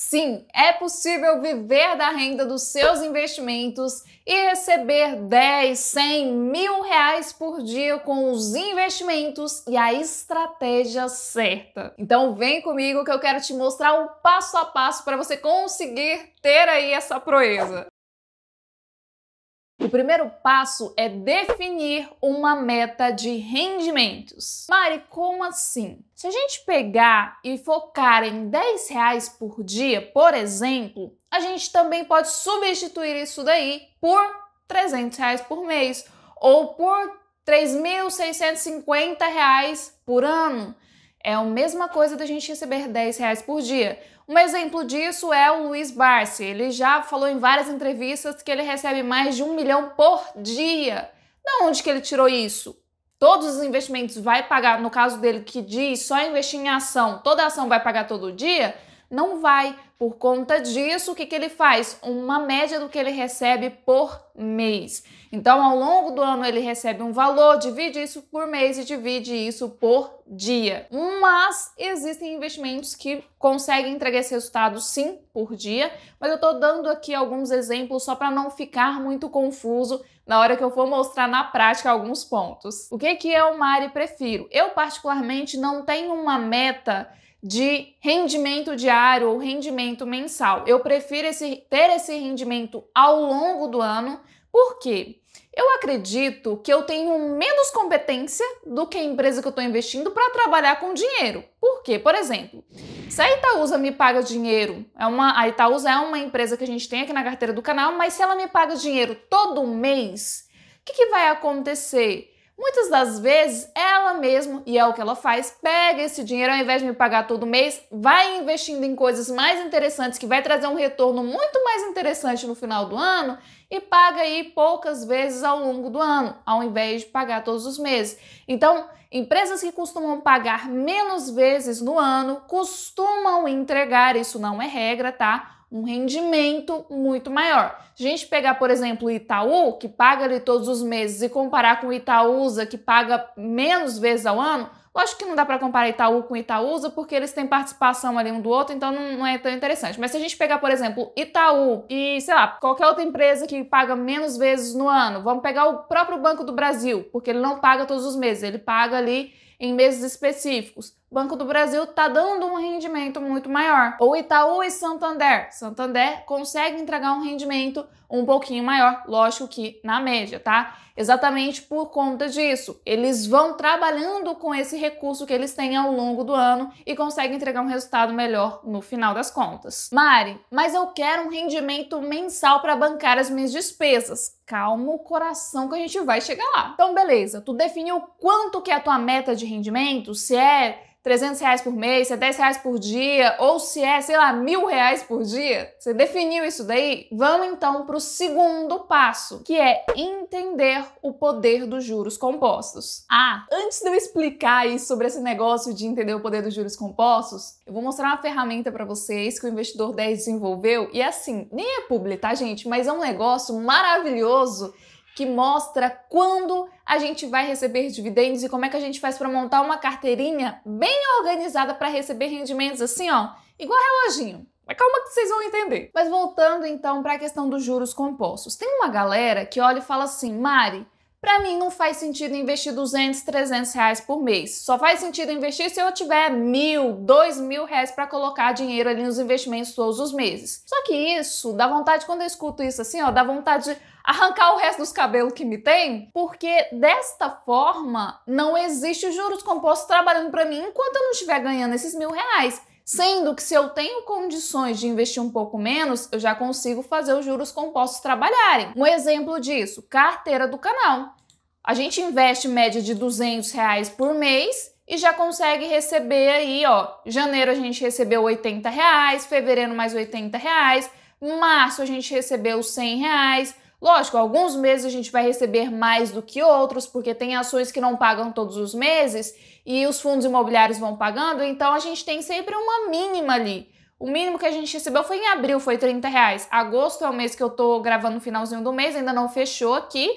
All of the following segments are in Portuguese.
Sim, é possível viver da renda dos seus investimentos e receber 10, 100 mil reais por dia com os investimentos e a estratégia certa. Então vem comigo que eu quero te mostrar o passo a passo para você conseguir ter aí essa proeza. O primeiro passo é definir uma meta de rendimentos. Mari, como assim? Se a gente pegar e focar em 10 reais por dia, por exemplo, a gente também pode substituir isso daí por 300 reais por mês ou por 3.650 reais por ano. É a mesma coisa da gente receber 10 reais por dia. Um exemplo disso é o Luiz Barsi. Ele já falou em várias entrevistas que ele recebe mais de um milhão por dia. Da onde que ele tirou isso? Todos os investimentos vai pagar, no caso dele que diz só investir em ação, toda ação vai pagar todo dia? não vai. Por conta disso, o que, que ele faz? Uma média do que ele recebe por mês. Então, ao longo do ano, ele recebe um valor, divide isso por mês e divide isso por dia. Mas existem investimentos que conseguem entregar esse resultado sim por dia, mas eu estou dando aqui alguns exemplos só para não ficar muito confuso na hora que eu for mostrar na prática alguns pontos. O que, que é uma área prefiro? Eu, particularmente, não tenho uma meta de rendimento diário ou rendimento mensal. Eu prefiro esse, ter esse rendimento ao longo do ano, porque eu acredito que eu tenho menos competência do que a empresa que eu estou investindo para trabalhar com dinheiro. Por quê? Por exemplo, se a Itaúsa me paga dinheiro, é uma, a Itaúsa é uma empresa que a gente tem aqui na carteira do canal, mas se ela me paga dinheiro todo mês, o que, que vai acontecer? Muitas das vezes, ela mesma, e é o que ela faz, pega esse dinheiro ao invés de me pagar todo mês, vai investindo em coisas mais interessantes que vai trazer um retorno muito mais interessante no final do ano e paga aí poucas vezes ao longo do ano, ao invés de pagar todos os meses. Então, empresas que costumam pagar menos vezes no ano costumam entregar, isso não é regra, tá? um rendimento muito maior. Se a gente pegar, por exemplo, o Itaú, que paga ali todos os meses, e comparar com o Itaúsa, que paga menos vezes ao ano, lógico que não dá para comparar Itaú com Itaúsa, porque eles têm participação ali um do outro, então não, não, é tão interessante. Mas se a gente pegar, por exemplo, Itaú e, sei lá, qualquer outra empresa que paga menos vezes no ano, vamos pegar o próprio Banco do Brasil, porque ele não paga todos os meses, ele paga ali em meses específicos. Banco do Brasil está dando um rendimento muito maior. Ou Itaú e Santander. Santander consegue entregar um rendimento um pouquinho maior, lógico que na média, tá? Exatamente por conta disso. Eles vão trabalhando com esse recurso que eles têm ao longo do ano e conseguem entregar um resultado melhor no final das contas. Mari, mas eu quero um rendimento mensal para bancar as minhas despesas calma o coração que a gente vai chegar lá. Então, beleza, tu definiu quanto que é a tua meta de rendimento, se é 300 reais por mês, se é 10 reais por dia, ou se é, sei lá, mil reais por dia? Você definiu isso daí? Vamos então para o segundo passo, que é entender o poder dos juros compostos. Ah, antes de eu explicar isso sobre esse negócio de entender o poder dos juros compostos, eu vou mostrar uma ferramenta para vocês que o Investidor 10 desenvolveu, e é assim, nem é publi, tá gente? Mas é um negócio maravilhoso que mostra quando a gente vai receber dividendos e como é que a gente faz para montar uma carteirinha bem organizada para receber rendimentos assim, ó, igual reloginho. Mas calma que vocês vão entender. Mas voltando então para a questão dos juros compostos. Tem uma galera que olha e fala assim: "Mari, para mim não faz sentido investir 200, 300 reais por mês. Só faz sentido investir se eu tiver mil, dois mil reais para colocar dinheiro ali nos investimentos todos os meses. Só que isso dá vontade, quando eu escuto isso assim, ó, dá vontade de arrancar o resto dos cabelos que me tem, porque desta forma não existe juros compostos trabalhando para mim enquanto eu não estiver ganhando esses mil reais. Sendo que se eu tenho condições de investir um pouco menos, eu já consigo fazer os juros compostos trabalharem. Um exemplo disso, carteira do canal. A gente investe média de 200 reais por mês e já consegue receber aí, ó. Janeiro a gente recebeu 80 reais, fevereiro mais 80 reais, março a gente recebeu 100 reais, Lógico, alguns meses a gente vai receber mais do que outros, porque tem ações que não pagam todos os meses e os fundos imobiliários vão pagando, então a gente tem sempre uma mínima ali. O mínimo que a gente recebeu foi em abril, foi 30 reais. Agosto é o mês que eu tô gravando no finalzinho do mês, ainda não fechou aqui,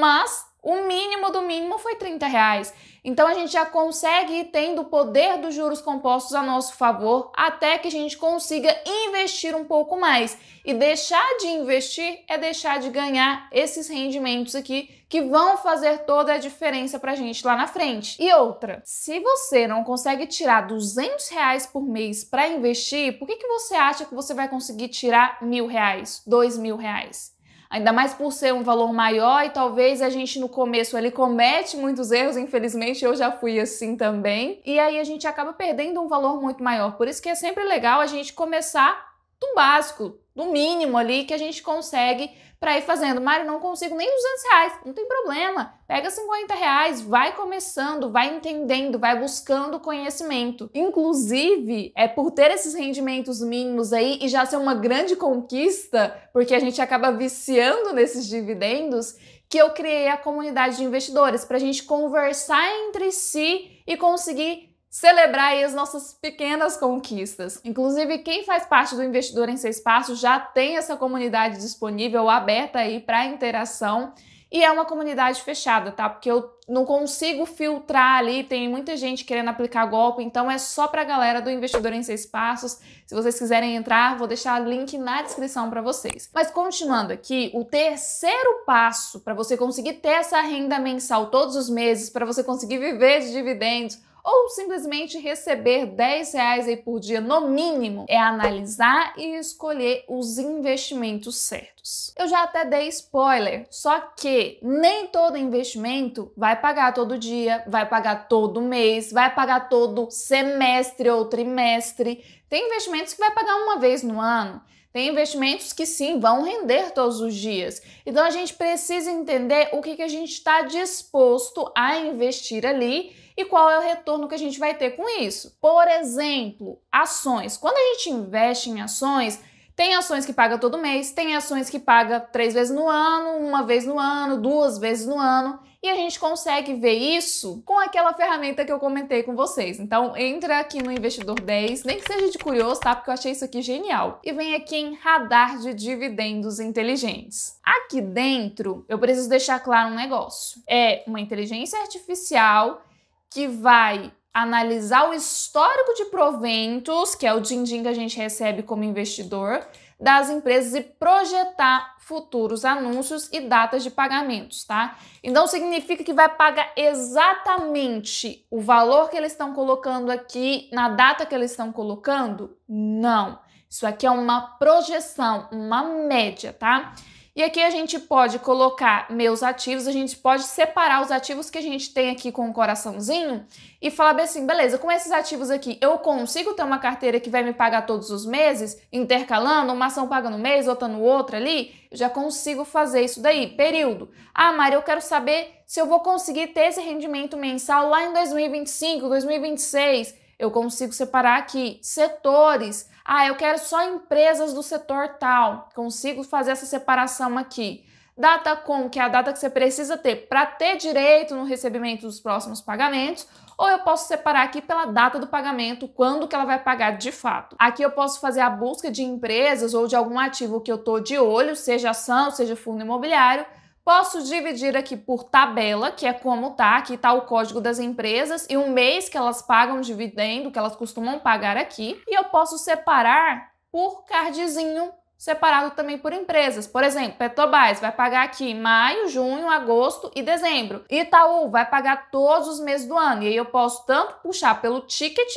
mas o mínimo do mínimo foi 30 reais. Então a gente já consegue ir tendo o poder dos juros compostos a nosso favor até que a gente consiga investir um pouco mais. E deixar de investir é deixar de ganhar esses rendimentos aqui que vão fazer toda a diferença para a gente lá na frente. E outra, se você não consegue tirar 200 reais por mês para investir, por que, que você acha que você vai conseguir tirar mil reais, dois mil reais? ainda mais por ser um valor maior e talvez a gente no começo ali comete muitos erros, infelizmente eu já fui assim também, e aí a gente acaba perdendo um valor muito maior. Por isso que é sempre legal a gente começar do básico, do mínimo ali que a gente consegue para ir fazendo. Mário, não consigo nem 200 reais, não tem problema. Pega 50 reais, vai começando, vai entendendo, vai buscando conhecimento. Inclusive, é por ter esses rendimentos mínimos aí e já ser uma grande conquista, porque a gente acaba viciando nesses dividendos, que eu criei a comunidade de investidores para a gente conversar entre si e conseguir celebrar aí as nossas pequenas conquistas. Inclusive, quem faz parte do Investidor em Seis Passos já tem essa comunidade disponível, aberta aí para interação. E é uma comunidade fechada, tá? Porque eu não consigo filtrar ali, tem muita gente querendo aplicar golpe, então é só para a galera do Investidor em Seis Passos. Se vocês quiserem entrar, vou deixar o link na descrição para vocês. Mas continuando aqui, o terceiro passo para você conseguir ter essa renda mensal todos os meses, para você conseguir viver de dividendos, ou simplesmente receber 10 reais aí por dia no mínimo, é analisar e escolher os investimentos certos. Eu já até dei spoiler, só que nem todo investimento vai pagar todo dia, vai pagar todo mês, vai pagar todo semestre ou trimestre. Tem investimentos que vai pagar uma vez no ano. Tem investimentos que sim vão render todos os dias. Então a gente precisa entender o que, que a gente está disposto a investir ali e qual é o retorno que a gente vai ter com isso. Por exemplo, ações. Quando a gente investe em ações, tem ações que paga todo mês, tem ações que paga três vezes no ano, uma vez no ano, duas vezes no ano. E a gente consegue ver isso com aquela ferramenta que eu comentei com vocês. Então, entra aqui no Investidor 10, nem que seja de curioso, tá? Porque eu achei isso aqui genial. E vem aqui em Radar de Dividendos Inteligentes. Aqui dentro, eu preciso deixar claro um negócio. É uma inteligência artificial que vai analisar o histórico de proventos, que é o din-din que a gente recebe como investidor, das empresas e projetar futuros anúncios e datas de pagamentos, tá? Então significa que vai pagar exatamente o valor que eles estão colocando aqui na data que eles estão colocando? Não. Isso aqui é uma projeção, uma média, tá? E aqui a gente pode colocar meus ativos, a gente pode separar os ativos que a gente tem aqui com o um coraçãozinho e falar bem assim, beleza, com esses ativos aqui eu consigo ter uma carteira que vai me pagar todos os meses, intercalando, uma ação paga no mês, outra no outro ali, eu já consigo fazer isso daí, período. Ah, Mari, eu quero saber se eu vou conseguir ter esse rendimento mensal lá em 2025, 2026, eu consigo separar aqui setores, ah, eu quero só empresas do setor tal. Consigo fazer essa separação aqui. Data com, que é a data que você precisa ter para ter direito no recebimento dos próximos pagamentos, ou eu posso separar aqui pela data do pagamento, quando que ela vai pagar de fato. Aqui eu posso fazer a busca de empresas ou de algum ativo que eu tô de olho, seja ação, seja fundo imobiliário, Posso dividir aqui por tabela, que é como tá, aqui tá o código das empresas e o mês que elas pagam dividendo, que elas costumam pagar aqui. E eu posso separar por cardzinho, separado também por empresas. Por exemplo, Petrobras vai pagar aqui maio, junho, agosto e dezembro. Itaú vai pagar todos os meses do ano. E aí eu posso tanto puxar pelo ticket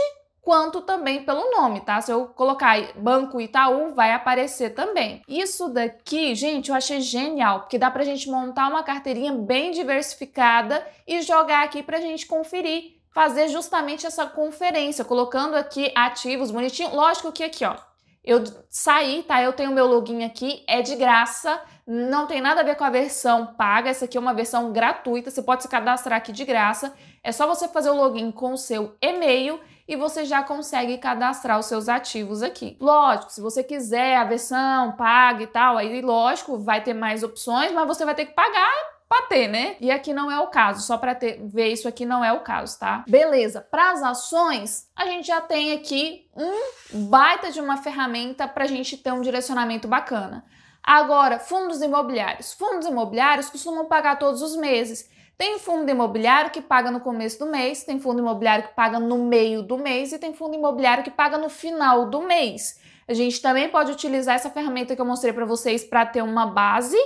quanto também pelo nome, tá? Se eu colocar Banco Itaú, vai aparecer também. Isso daqui, gente, eu achei genial, porque dá pra gente montar uma carteirinha bem diversificada e jogar aqui pra gente conferir, fazer justamente essa conferência, colocando aqui ativos bonitinho. Lógico que aqui, ó, eu saí, tá? Eu tenho meu login aqui, é de graça, não tem nada a ver com a versão paga, essa aqui é uma versão gratuita, você pode se cadastrar aqui de graça. É só você fazer o login com o seu e-mail e você já consegue cadastrar os seus ativos aqui. Lógico, se você quiser a versão paga e tal, aí lógico, vai ter mais opções, mas você vai ter que pagar para ter, né? E aqui não é o caso, só para ver isso aqui não é o caso, tá? Beleza, para as ações, a gente já tem aqui um baita de uma ferramenta para a gente ter um direcionamento bacana. Agora, fundos imobiliários. Fundos imobiliários costumam pagar todos os meses. Tem fundo imobiliário que paga no começo do mês, tem fundo imobiliário que paga no meio do mês e tem fundo imobiliário que paga no final do mês. A gente também pode utilizar essa ferramenta que eu mostrei para vocês para ter uma base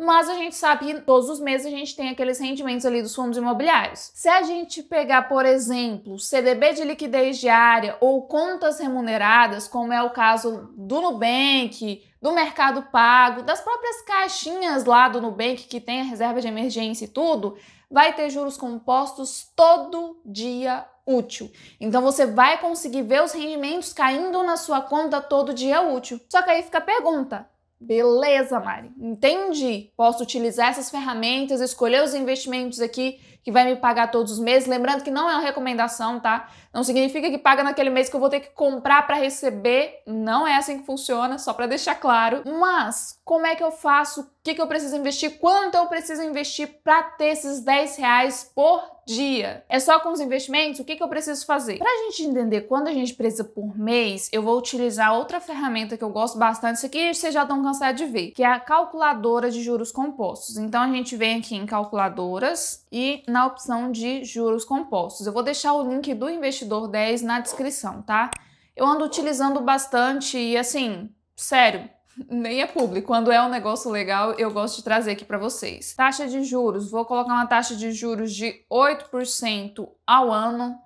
mas a gente sabe que todos os meses a gente tem aqueles rendimentos ali dos fundos imobiliários. Se a gente pegar, por exemplo, CDB de liquidez diária ou contas remuneradas, como é o caso do Nubank, do Mercado Pago, das próprias caixinhas lá do Nubank que tem a reserva de emergência e tudo, vai ter juros compostos todo dia útil. Então você vai conseguir ver os rendimentos caindo na sua conta todo dia útil. Só que aí fica a pergunta: Beleza, Mari. Entendi. Posso utilizar essas ferramentas, escolher os investimentos aqui que vai me pagar todos os meses. Lembrando que não é uma recomendação, tá? Não significa que paga naquele mês que eu vou ter que comprar para receber. Não é assim que funciona, só para deixar claro. Mas como é que eu faço? O que, que eu preciso investir? Quanto eu preciso investir para ter esses 10 reais por dia? É só com os investimentos? O que, que eu preciso fazer? Para a gente entender quando a gente precisa por mês, eu vou utilizar outra ferramenta que eu gosto bastante. Isso aqui vocês já estão cansados de ver, que é a calculadora de juros compostos. Então a gente vem aqui em calculadoras e na opção de juros compostos. Eu vou deixar o link do Investidor 10 na descrição, tá? Eu ando utilizando bastante e assim, sério, nem é público. Quando é um negócio legal, eu gosto de trazer aqui para vocês. Taxa de juros, vou colocar uma taxa de juros de 8% ao ano.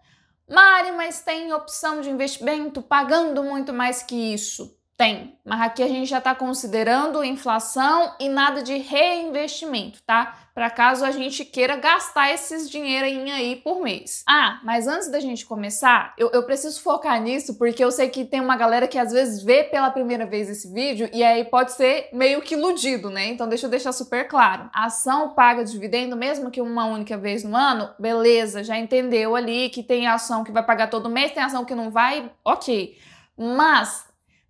Mari, mas tem opção de investimento pagando muito mais que isso. Tem, mas aqui a gente já está considerando inflação e nada de reinvestimento, tá? Para caso a gente queira gastar esses dinheirinhos aí por mês. Ah, mas antes da gente começar, eu, eu preciso focar nisso porque eu sei que tem uma galera que às vezes vê pela primeira vez esse vídeo e aí pode ser meio que iludido, né? Então deixa eu deixar super claro. A ação paga dividendo mesmo que uma única vez no ano? Beleza, já entendeu ali que tem ação que vai pagar todo mês, tem ação que não vai, ok. Mas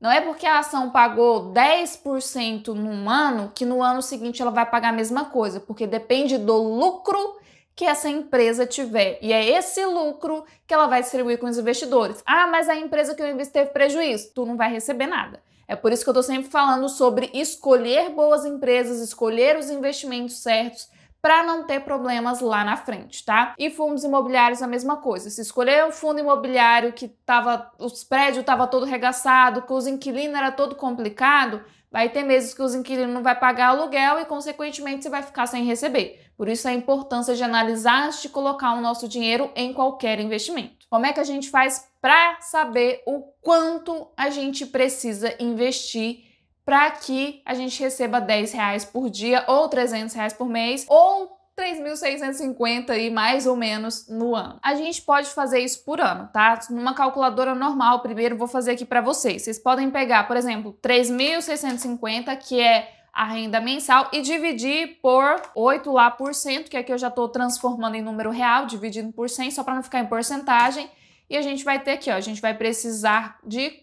não é porque a ação pagou 10% num ano que no ano seguinte ela vai pagar a mesma coisa, porque depende do lucro que essa empresa tiver. E é esse lucro que ela vai distribuir com os investidores. Ah, mas a empresa que eu investi teve prejuízo, tu não vai receber nada. É por isso que eu estou sempre falando sobre escolher boas empresas, escolher os investimentos certos, para não ter problemas lá na frente, tá? E fundos imobiliários a mesma coisa. Se escolher um fundo imobiliário que tava os prédios tava todo regaçado, que os inquilinos era todo complicado, vai ter meses que os inquilinos não vai pagar aluguel e consequentemente você vai ficar sem receber. Por isso a importância de analisar antes de colocar o nosso dinheiro em qualquer investimento. Como é que a gente faz para saber o quanto a gente precisa investir para que a gente receba 10 reais por dia ou 300 reais por mês ou 3.650 e mais ou menos no ano. A gente pode fazer isso por ano, tá? Numa calculadora normal, primeiro vou fazer aqui para vocês. Vocês podem pegar, por exemplo, 3.650, que é a renda mensal e dividir por 8 lá por cento, que aqui é eu já estou transformando em número real, dividindo por 100, só para não ficar em porcentagem. E a gente vai ter aqui, ó, a gente vai precisar de R$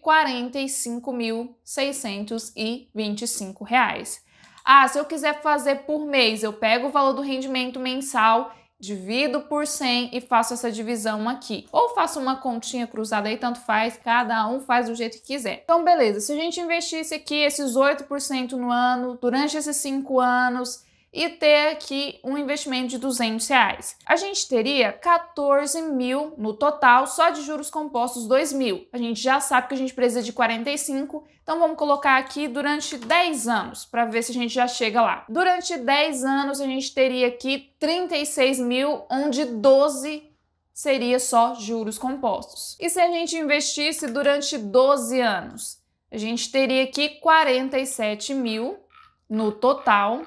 reais. Ah, se eu quiser fazer por mês, eu pego o valor do rendimento mensal, divido por 100 e faço essa divisão aqui. Ou faço uma continha cruzada aí, tanto faz, cada um faz do jeito que quiser. Então, beleza, se a gente investisse aqui esses 8% no ano, durante esses 5 anos, e ter aqui um investimento de 200 reais. A gente teria 14 mil no total, só de juros compostos 2 mil. A gente já sabe que a gente precisa de 45, então vamos colocar aqui durante 10 anos, para ver se a gente já chega lá. Durante 10 anos a gente teria aqui 36 mil, onde 12 seria só juros compostos. E se a gente investisse durante 12 anos? A gente teria aqui 47 mil no total,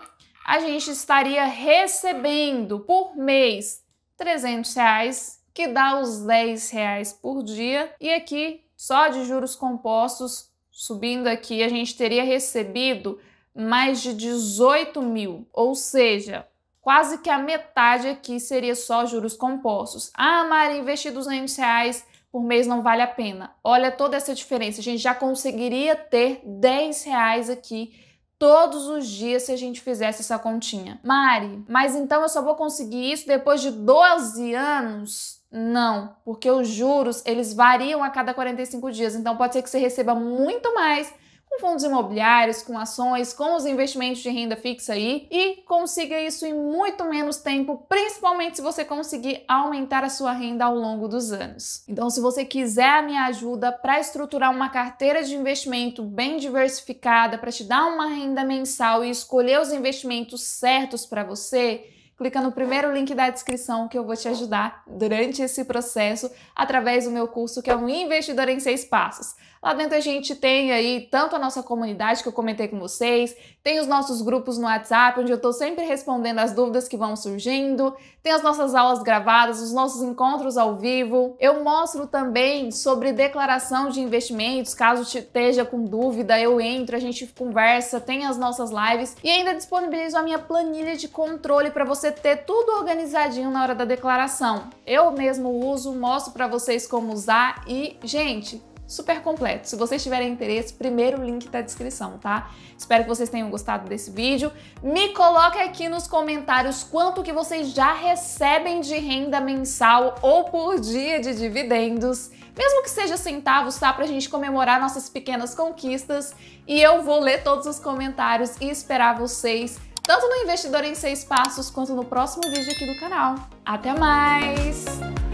a gente estaria recebendo por mês 300 reais, que dá os 10 reais por dia. E aqui, só de juros compostos, subindo aqui, a gente teria recebido mais de 18 mil, ou seja, quase que a metade aqui seria só juros compostos. Ah, Mari, investir 200 reais por mês não vale a pena. Olha toda essa diferença, a gente já conseguiria ter 10 reais aqui todos os dias se a gente fizesse essa continha. Mari, mas então eu só vou conseguir isso depois de 12 anos? Não, porque os juros eles variam a cada 45 dias, então pode ser que você receba muito mais com fundos imobiliários, com ações, com os investimentos de renda fixa aí e consiga isso em muito menos tempo, principalmente se você conseguir aumentar a sua renda ao longo dos anos. Então, se você quiser a minha ajuda para estruturar uma carteira de investimento bem diversificada para te dar uma renda mensal e escolher os investimentos certos para você, clica no primeiro link da descrição que eu vou te ajudar durante esse processo através do meu curso que é um investidor em seis passos. Lá dentro a gente tem aí tanto a nossa comunidade que eu comentei com vocês, tem os nossos grupos no WhatsApp onde eu estou sempre respondendo as dúvidas que vão surgindo, tem as nossas aulas gravadas, os nossos encontros ao vivo. Eu mostro também sobre declaração de investimentos, caso te esteja com dúvida, eu entro, a gente conversa, tem as nossas lives e ainda disponibilizo a minha planilha de controle para você você ter tudo organizadinho na hora da declaração. Eu mesmo uso, mostro para vocês como usar e, gente, super completo. Se vocês tiverem interesse, primeiro link da tá descrição, tá? Espero que vocês tenham gostado desse vídeo. Me coloque aqui nos comentários quanto que vocês já recebem de renda mensal ou por dia de dividendos, mesmo que seja centavos, tá? Pra gente comemorar nossas pequenas conquistas. E eu vou ler todos os comentários e esperar vocês tanto no Investidor em seis Passos quanto no próximo vídeo aqui do canal. Até mais!